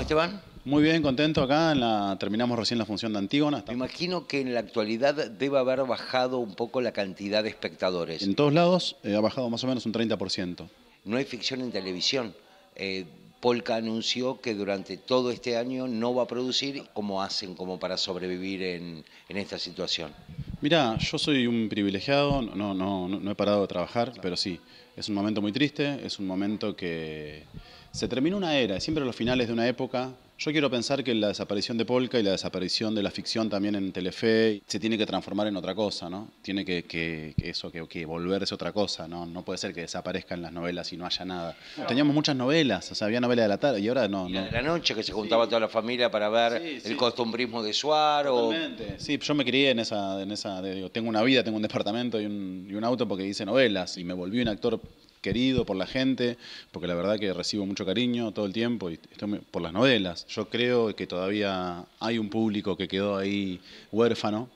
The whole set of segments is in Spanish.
Esteban? Muy bien, contento acá. terminamos recién la función de Antígona. Me imagino que en la actualidad debe haber bajado un poco la cantidad de espectadores. En todos lados eh, ha bajado más o menos un 30%. No hay ficción en televisión. Eh, Polka anunció que durante todo este año no va a producir. como hacen como para sobrevivir en esta situación? Mira, yo soy un privilegiado, no, no, no he parado de trabajar, pero sí, es un momento muy triste, es un momento que se termina una era, siempre los finales de una época yo quiero pensar que la desaparición de Polka y la desaparición de la ficción también en Telefe se tiene que transformar en otra cosa, ¿no? Tiene que, eso, que, que, volverse otra cosa, ¿no? No puede ser que desaparezcan las novelas y no haya nada. Teníamos muchas novelas, o sea, había novelas de la tarde y ahora no. Y De la noche que se juntaba toda la familia para ver el costumbrismo de Suaro. Sí, yo me crié en esa, en esa digo, tengo una vida, tengo un departamento y un, y un auto porque hice novelas y me volví un actor querido por la gente, porque la verdad que recibo mucho cariño todo el tiempo, y por las novelas. Yo creo que todavía hay un público que quedó ahí huérfano,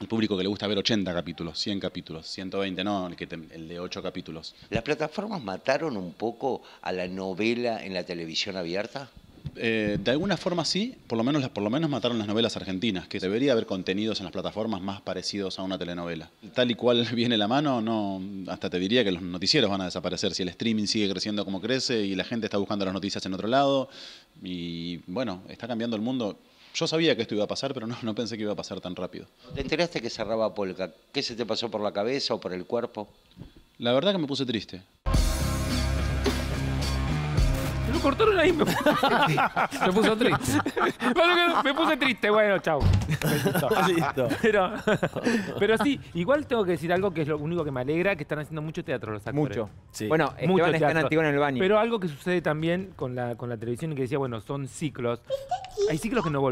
el público que le gusta ver 80 capítulos, 100 capítulos, 120, no, el de 8 capítulos. ¿Las plataformas mataron un poco a la novela en la televisión abierta? Eh, de alguna forma sí, por lo, menos, por lo menos mataron las novelas argentinas, que debería haber contenidos en las plataformas más parecidos a una telenovela. Tal y cual viene la mano, no, hasta te diría que los noticieros van a desaparecer si el streaming sigue creciendo como crece y la gente está buscando las noticias en otro lado. Y bueno, está cambiando el mundo. Yo sabía que esto iba a pasar, pero no, no pensé que iba a pasar tan rápido. ¿Te enteraste que cerraba Polka? ¿Qué se te pasó por la cabeza o por el cuerpo? La verdad que me puse triste. cortaron ahí. Me, puso triste. me puse triste, bueno, chao. Ah, pero, pero sí, igual tengo que decir algo que es lo único que me alegra, que están haciendo mucho teatro los actores. Mucho. Bueno, Esteban mucho está en en el baño. Pero algo que sucede también con la, con la televisión, que decía, bueno, son ciclos. Hay ciclos que no volvemos.